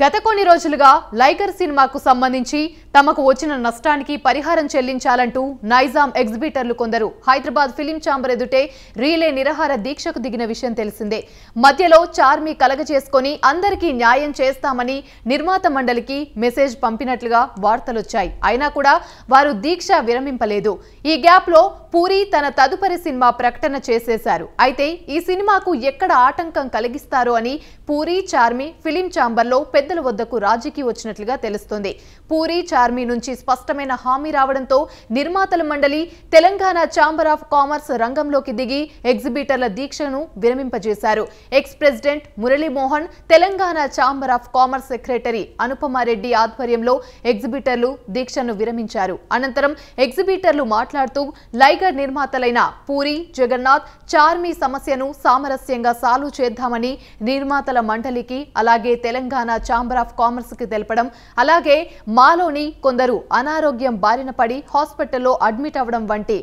గత కొన్ని రోజులుగా లైకర్ సినిమాకు సంబంధించి తమకు వచ్చిన నష్టానికి పరిహారం చెల్లించాలంటూ నైజాం ఎగ్జిబిటర్లు కొందరు హైదరాబాద్ ఫిలిం ఛాంబర్ ఎదుటే రీలే నిరహార దీక్షకు దిగిన విషయం తెలిసిందే మధ్యలో చార్మి కలగజేసుకొని అందరికీ న్యాయం చేస్తామని నిర్మాత మండలికి మెసేజ్ పంపినట్లుగా వార్తలొచ్చాయి అయినా కూడా వారు దీక్ష విరమింపలేదు ఈ గ్యాప్లో పూరి తన తదుపరి సినిమా ప్రకటన చేసేశారు అయితే ఈ సినిమాకు ఎక్కడ ఆటంకం కలిగిస్తారో అని పూరి చార్మి ఫిలిం ఛాంబర్లో పెద్దల వద్దకు రాజీకి వచ్చినట్లుగా తెలుస్తోంది పూరి చార్మీ నుంచి స్పష్టమైన హామీ రావడంతో నిర్మాతల మండలి తెలంగాణ ఛాంబర్ ఆఫ్ కామర్స్ రంగంలోకి దిగి ఎగ్జిబిటర్ల దీక్షను విరమింపజేశారు ex president Murali Mohan Telangana chamber of commerce secretary Anupama Reddy ఆధ్వర్యంలో ఎగ్జిబిటర్లు దీక్షను విరమించారు అనంతరం ఎగ్జిబిటర్లు మాట్లాడుతూ లైగర్ నిర్మాతలైన పూరి జగన్నాథ్ చార్మీ సమస్యను సామరస్యంగా సాల్వ్ చేద్దామని నిర్మాతల మండలికి అలాగే తెలంగాణ ఛాంబర్ ఆఫ్ కామర్స్కి తెలపడం అలాగే మాలోని కొందరు అనారోగ్యం బారిన పడి హాస్పిటల్లో అడ్మిట్ అవ్వడం వంటి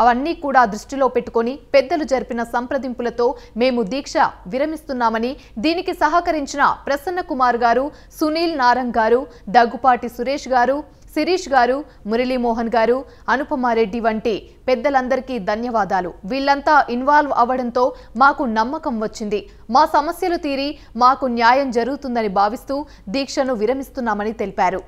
అవన్నీ కూడా దృష్టిలో పెట్టుకొని పెద్దలు జరిపిన సంప్రదింపులతో మేము దీక్ష విరమిస్తున్నామని దీనికి సహకరించిన ప్రసన్న కుమార్ గారు సునీల్ నారంగ్ గారు దగ్గుపాటి సురేష్ గారు శిరీష్ గారు మురళీమోహన్ గారు అనుపమారెడ్డి వంటి పెద్దలందరికీ ధన్యవాదాలు వీళ్ళంతా ఇన్వాల్వ్ అవడంతో మాకు నమ్మకం వచ్చింది మా సమస్యలు తీరి మాకు న్యాయం జరుగుతుందని భావిస్తూ దీక్షను విరమిస్తున్నామని తెలిపారు